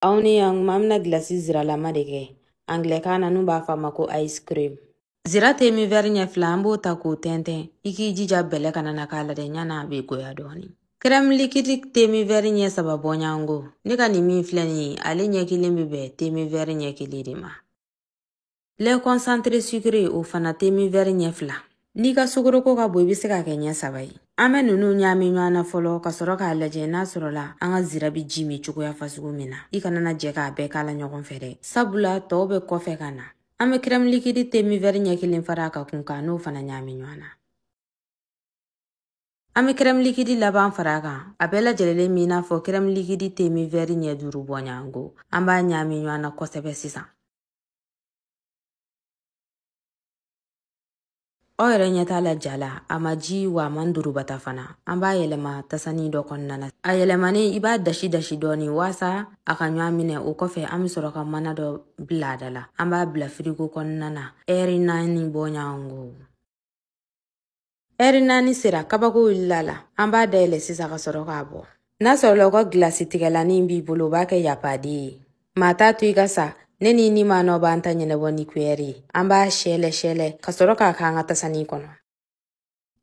Aw ni yan kuma an gilasi ziralama de kɛ angilɛkan na n'u b'a f'a ko ice cream. Zira tɛ min wɛri ɲɛ fila an b'o ta k'o tɛntɛn i k'i jija bɛlɛ kana na k'a la dɛ ɲana be goya dɔɔni. Crème liquide tɛ min ɲɛ saba bɔɲan kɔ ne ka nin min filɛ nin ale ɲɛ kelen be bɛn temi vɛri ɲɛ kelen de ma. concentré o fana ɲɛ fila. n'i ka sukoroko ka bon i be se ka kɛ ɲɛ saba ye an bɛ nunu ɲaami ɲɔgɔn na fɔlɔ ka sɔrɔ k'a lajɛ n'a sɔrɔla an ka zira be ji min cogoya fasugu min na i kana na jɛ k'a bɛɛ k'a la ɲɔgɔn fɛ dɛ sabula tɔɔw bɛ kɔfɛ ka na an be kirɛmilikidi temivɛri ɲɛ kelen fara a ka kun kan n'o fana ɲaami ɲɔgɔn na an be kɛrɛmilikidi laban fara kan a bɛɛ lajɛlenlen min n'a fɔ kɛrɛmilikidi temi vɛri ɲɛ duuru bɔɲango an b'a ɲaami ɲɔgɔn na kosɛbɛ sisan aw yɛrɛ ɲɛ t'a la ja la a ma ji wa a man durubata fana an b'a yɛlɛma tasani dɔ kɔnɔna na a yɛlɛmanin i b'a dasi dasi dɔɔni waasa a ka ɲɔan minɛ o kɔfɛ an be sɔrɔ ka mana dɔ bila a da la an b'a bila firigo kɔnɔna na ɛri naani bɔɲango ɛri naani sera kabako wulila la an b'a dayɛlɛ sisan ka sɔrɔ k'a bɔ n'a sɔrɔla u ka gilasi tigɛlanin b'i bolo o b'a kɛ yapaden ye maa t'a to i ka sa ne ni ni manɔ b'an ta ɲɛnabɔ ni kuyɛri ye an b'a sɛlɛ sɛlɛ ka sɔrɔ k'a k'an ka tasani kɔnɔ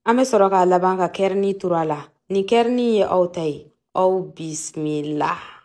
an be sɔrɔ k'a laban ka kɛrini tura la nin kɛrini ye aw ta ye aw bisimila